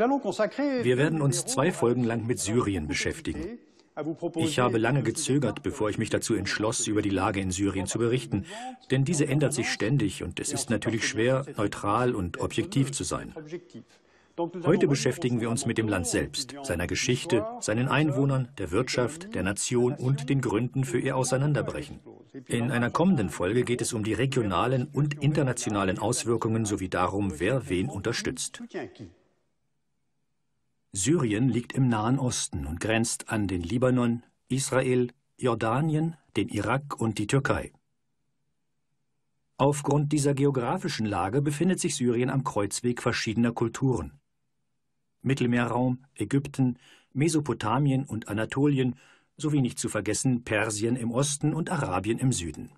Wir werden uns zwei Folgen lang mit Syrien beschäftigen. Ich habe lange gezögert, bevor ich mich dazu entschloss, über die Lage in Syrien zu berichten, denn diese ändert sich ständig und es ist natürlich schwer, neutral und objektiv zu sein. Heute beschäftigen wir uns mit dem Land selbst, seiner Geschichte, seinen Einwohnern, der Wirtschaft, der Nation und den Gründen für ihr Auseinanderbrechen. In einer kommenden Folge geht es um die regionalen und internationalen Auswirkungen sowie darum, wer wen unterstützt. Syrien liegt im Nahen Osten und grenzt an den Libanon, Israel, Jordanien, den Irak und die Türkei. Aufgrund dieser geografischen Lage befindet sich Syrien am Kreuzweg verschiedener Kulturen. Mittelmeerraum, Ägypten, Mesopotamien und Anatolien sowie nicht zu vergessen Persien im Osten und Arabien im Süden.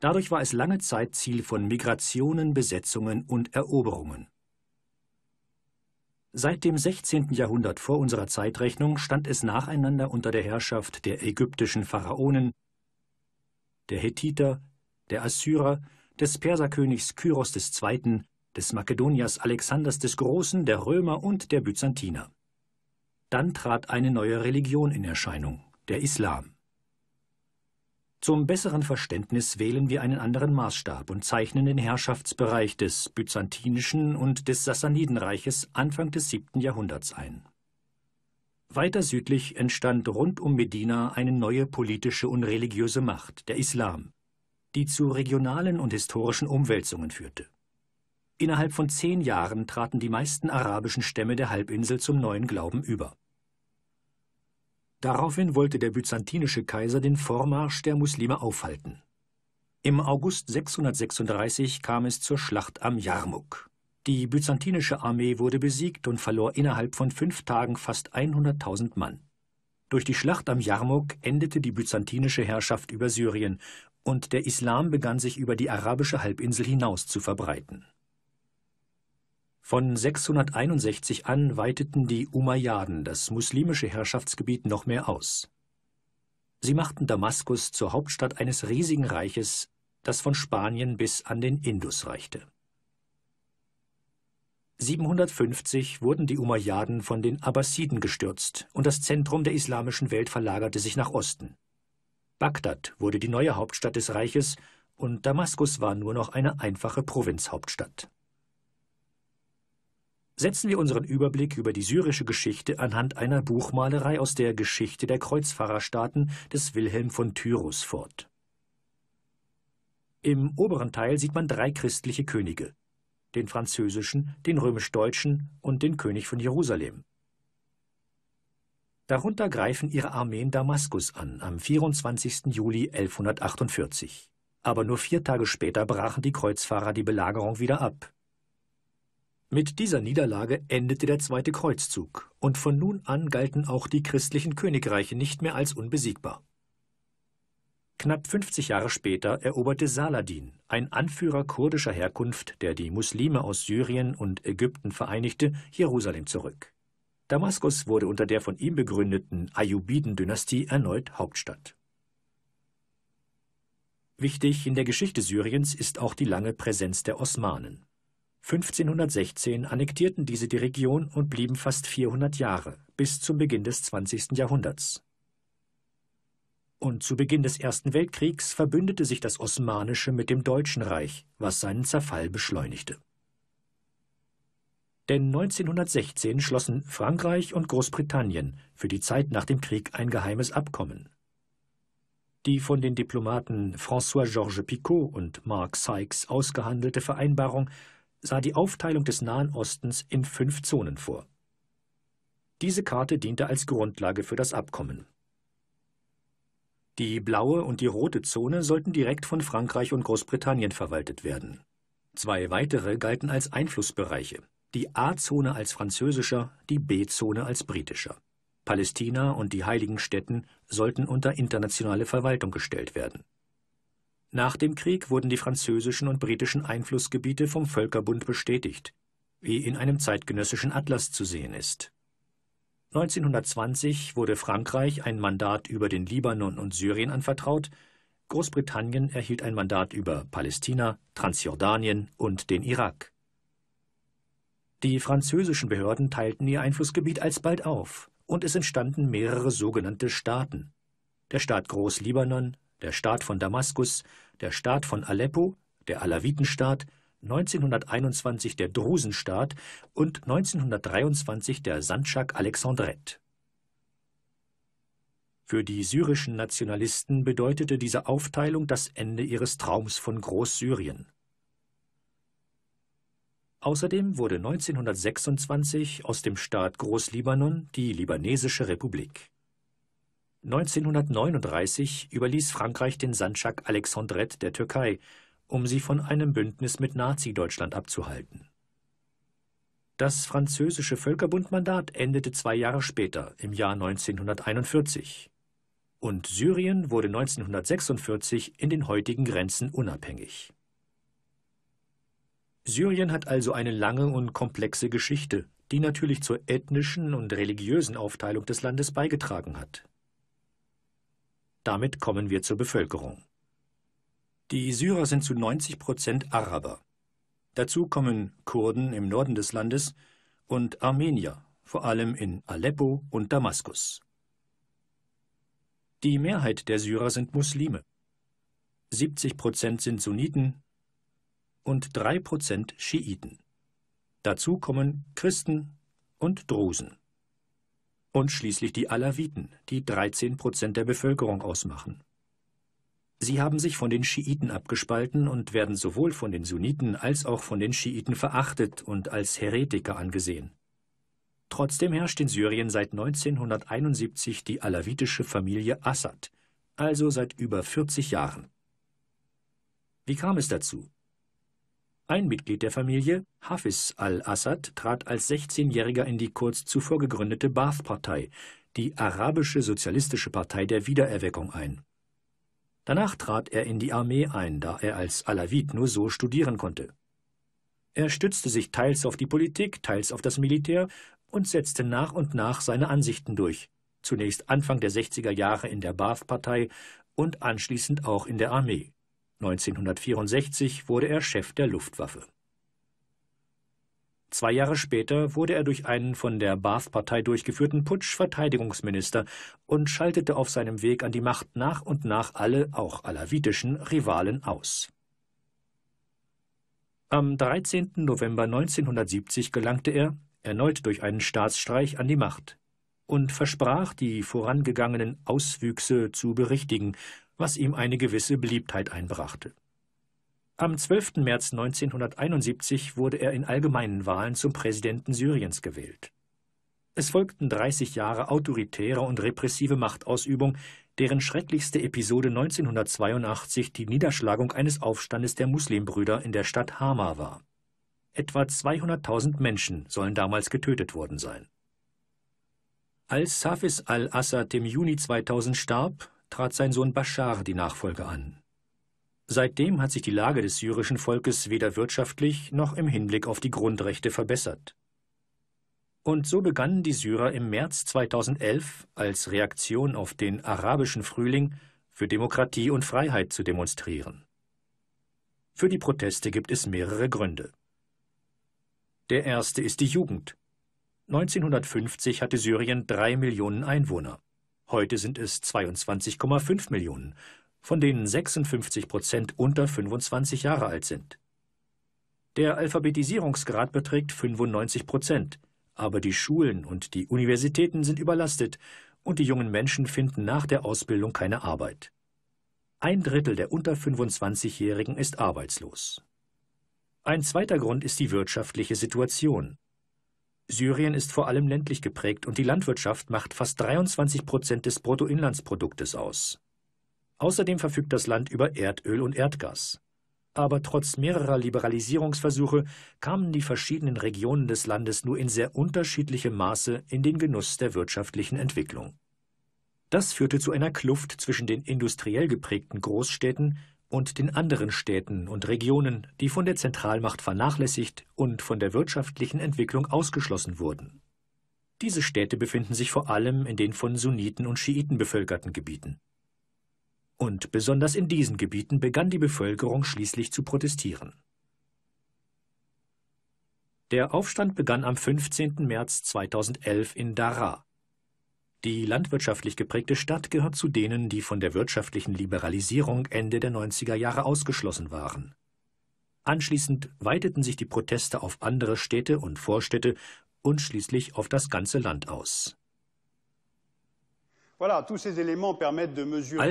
Dadurch war es lange Zeit Ziel von Migrationen, Besetzungen und Eroberungen. Seit dem 16. Jahrhundert vor unserer Zeitrechnung stand es nacheinander unter der Herrschaft der ägyptischen Pharaonen, der Hethiter, der Assyrer, des Perserkönigs Kyros II., des Makedoniers Alexanders des Großen, der Römer und der Byzantiner. Dann trat eine neue Religion in Erscheinung, der Islam. Zum besseren Verständnis wählen wir einen anderen Maßstab und zeichnen den Herrschaftsbereich des Byzantinischen und des Sassanidenreiches Anfang des 7. Jahrhunderts ein. Weiter südlich entstand rund um Medina eine neue politische und religiöse Macht, der Islam, die zu regionalen und historischen Umwälzungen führte. Innerhalb von zehn Jahren traten die meisten arabischen Stämme der Halbinsel zum neuen Glauben über. Daraufhin wollte der byzantinische Kaiser den Vormarsch der Muslime aufhalten. Im August 636 kam es zur Schlacht am Jarmuk. Die byzantinische Armee wurde besiegt und verlor innerhalb von fünf Tagen fast 100.000 Mann. Durch die Schlacht am Jarmuk endete die byzantinische Herrschaft über Syrien und der Islam begann sich über die arabische Halbinsel hinaus zu verbreiten. Von 661 an weiteten die Umayyaden das muslimische Herrschaftsgebiet noch mehr aus. Sie machten Damaskus zur Hauptstadt eines riesigen Reiches, das von Spanien bis an den Indus reichte. 750 wurden die Umayyaden von den Abbasiden gestürzt und das Zentrum der islamischen Welt verlagerte sich nach Osten. Bagdad wurde die neue Hauptstadt des Reiches und Damaskus war nur noch eine einfache Provinzhauptstadt setzen wir unseren Überblick über die syrische Geschichte anhand einer Buchmalerei aus der Geschichte der Kreuzfahrerstaaten des Wilhelm von Tyrus fort. Im oberen Teil sieht man drei christliche Könige, den französischen, den römisch-deutschen und den König von Jerusalem. Darunter greifen ihre Armeen Damaskus an am 24. Juli 1148. Aber nur vier Tage später brachen die Kreuzfahrer die Belagerung wieder ab mit dieser Niederlage endete der Zweite Kreuzzug, und von nun an galten auch die christlichen Königreiche nicht mehr als unbesiegbar. Knapp 50 Jahre später eroberte Saladin, ein Anführer kurdischer Herkunft, der die Muslime aus Syrien und Ägypten vereinigte, Jerusalem zurück. Damaskus wurde unter der von ihm begründeten Ayyubiden-Dynastie erneut Hauptstadt. Wichtig in der Geschichte Syriens ist auch die lange Präsenz der Osmanen. 1516 annektierten diese die Region und blieben fast 400 Jahre, bis zum Beginn des 20. Jahrhunderts. Und zu Beginn des Ersten Weltkriegs verbündete sich das Osmanische mit dem Deutschen Reich, was seinen Zerfall beschleunigte. Denn 1916 schlossen Frankreich und Großbritannien für die Zeit nach dem Krieg ein geheimes Abkommen. Die von den Diplomaten François-Georges Picot und Mark Sykes ausgehandelte Vereinbarung sah die Aufteilung des Nahen Ostens in fünf Zonen vor. Diese Karte diente als Grundlage für das Abkommen. Die blaue und die rote Zone sollten direkt von Frankreich und Großbritannien verwaltet werden. Zwei weitere galten als Einflussbereiche, die A-Zone als französischer, die B-Zone als britischer. Palästina und die heiligen Städten sollten unter internationale Verwaltung gestellt werden. Nach dem Krieg wurden die französischen und britischen Einflussgebiete vom Völkerbund bestätigt, wie in einem zeitgenössischen Atlas zu sehen ist. 1920 wurde Frankreich ein Mandat über den Libanon und Syrien anvertraut, Großbritannien erhielt ein Mandat über Palästina, Transjordanien und den Irak. Die französischen Behörden teilten ihr Einflussgebiet alsbald auf und es entstanden mehrere sogenannte Staaten. Der Staat Groß-Libanon, der Staat von Damaskus der Staat von Aleppo, der Alawitenstaat, 1921 der Drusenstaat und 1923 der Sandschak Alexandret. Für die syrischen Nationalisten bedeutete diese Aufteilung das Ende ihres Traums von Großsyrien. Außerdem wurde 1926 aus dem Staat Großlibanon die Libanesische Republik. 1939 überließ Frankreich den Sandschak Alexandrette der Türkei, um sie von einem Bündnis mit Nazi-Deutschland abzuhalten. Das französische Völkerbundmandat endete zwei Jahre später, im Jahr 1941. Und Syrien wurde 1946 in den heutigen Grenzen unabhängig. Syrien hat also eine lange und komplexe Geschichte, die natürlich zur ethnischen und religiösen Aufteilung des Landes beigetragen hat. Damit kommen wir zur Bevölkerung. Die Syrer sind zu 90 Prozent Araber. Dazu kommen Kurden im Norden des Landes und Armenier, vor allem in Aleppo und Damaskus. Die Mehrheit der Syrer sind Muslime. 70 Prozent sind Sunniten und 3 Prozent Schiiten. Dazu kommen Christen und Drusen und schließlich die Alawiten, die 13 Prozent der Bevölkerung ausmachen. Sie haben sich von den Schiiten abgespalten und werden sowohl von den Sunniten als auch von den Schiiten verachtet und als Heretiker angesehen. Trotzdem herrscht in Syrien seit 1971 die alawitische Familie Assad, also seit über 40 Jahren. Wie kam es dazu? Ein Mitglied der Familie, Hafiz al-Assad, trat als 16-Jähriger in die kurz zuvor gegründete Baath-Partei, die Arabische Sozialistische Partei der Wiedererweckung, ein. Danach trat er in die Armee ein, da er als Alawit nur so studieren konnte. Er stützte sich teils auf die Politik, teils auf das Militär und setzte nach und nach seine Ansichten durch, zunächst Anfang der 60er Jahre in der Baath-Partei und anschließend auch in der Armee. 1964 wurde er Chef der Luftwaffe. Zwei Jahre später wurde er durch einen von der Baath-Partei durchgeführten Putsch Verteidigungsminister und schaltete auf seinem Weg an die Macht nach und nach alle, auch alawitischen, Rivalen aus. Am 13. November 1970 gelangte er, erneut durch einen Staatsstreich, an die Macht und versprach, die vorangegangenen Auswüchse zu berichtigen was ihm eine gewisse Beliebtheit einbrachte. Am 12. März 1971 wurde er in allgemeinen Wahlen zum Präsidenten Syriens gewählt. Es folgten 30 Jahre autoritäre und repressive Machtausübung, deren schrecklichste Episode 1982 die Niederschlagung eines Aufstandes der Muslimbrüder in der Stadt Hama war. Etwa 200.000 Menschen sollen damals getötet worden sein. Als Hafiz al-Assad im Juni 2000 starb, trat sein Sohn Bashar die Nachfolge an. Seitdem hat sich die Lage des syrischen Volkes weder wirtschaftlich noch im Hinblick auf die Grundrechte verbessert. Und so begannen die Syrer im März 2011 als Reaktion auf den arabischen Frühling für Demokratie und Freiheit zu demonstrieren. Für die Proteste gibt es mehrere Gründe. Der erste ist die Jugend. 1950 hatte Syrien drei Millionen Einwohner. Heute sind es 22,5 Millionen, von denen 56 Prozent unter 25 Jahre alt sind. Der Alphabetisierungsgrad beträgt 95 Prozent, aber die Schulen und die Universitäten sind überlastet und die jungen Menschen finden nach der Ausbildung keine Arbeit. Ein Drittel der unter 25-Jährigen ist arbeitslos. Ein zweiter Grund ist die wirtschaftliche Situation. Syrien ist vor allem ländlich geprägt und die Landwirtschaft macht fast 23 Prozent des Bruttoinlandsproduktes aus. Außerdem verfügt das Land über Erdöl und Erdgas. Aber trotz mehrerer Liberalisierungsversuche kamen die verschiedenen Regionen des Landes nur in sehr unterschiedlichem Maße in den Genuss der wirtschaftlichen Entwicklung. Das führte zu einer Kluft zwischen den industriell geprägten Großstädten und den anderen Städten und Regionen, die von der Zentralmacht vernachlässigt und von der wirtschaftlichen Entwicklung ausgeschlossen wurden. Diese Städte befinden sich vor allem in den von Sunniten und Schiiten bevölkerten Gebieten. Und besonders in diesen Gebieten begann die Bevölkerung schließlich zu protestieren. Der Aufstand begann am 15. März 2011 in Daraa. Die landwirtschaftlich geprägte Stadt gehört zu denen, die von der wirtschaftlichen Liberalisierung Ende der 90er Jahre ausgeschlossen waren. Anschließend weiteten sich die Proteste auf andere Städte und Vorstädte und schließlich auf das ganze Land aus. All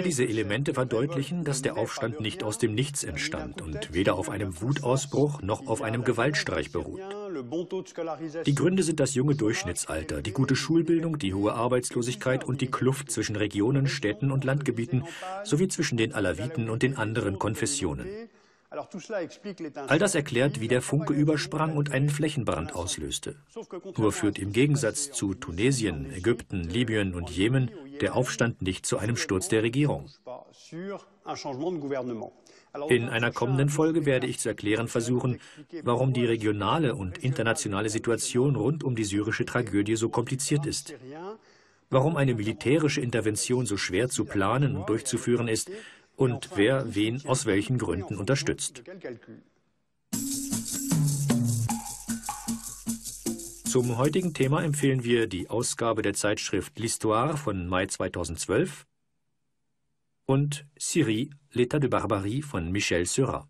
diese Elemente verdeutlichen, dass der Aufstand nicht aus dem Nichts entstand und weder auf einem Wutausbruch noch auf einem Gewaltstreich beruht. Die Gründe sind das junge Durchschnittsalter, die gute Schulbildung, die hohe Arbeitslosigkeit und die Kluft zwischen Regionen, Städten und Landgebieten sowie zwischen den Alawiten und den anderen Konfessionen. All das erklärt, wie der Funke übersprang und einen Flächenbrand auslöste. Nur führt im Gegensatz zu Tunesien, Ägypten, Libyen und Jemen der Aufstand nicht zu einem Sturz der Regierung. In einer kommenden Folge werde ich zu erklären versuchen, warum die regionale und internationale Situation rund um die syrische Tragödie so kompliziert ist, warum eine militärische Intervention so schwer zu planen und durchzuführen ist und wer wen aus welchen Gründen unterstützt. Zum heutigen Thema empfehlen wir die Ausgabe der Zeitschrift L'Histoire von Mai 2012 Syrie, l'État de Barbarie von Michel Seurat.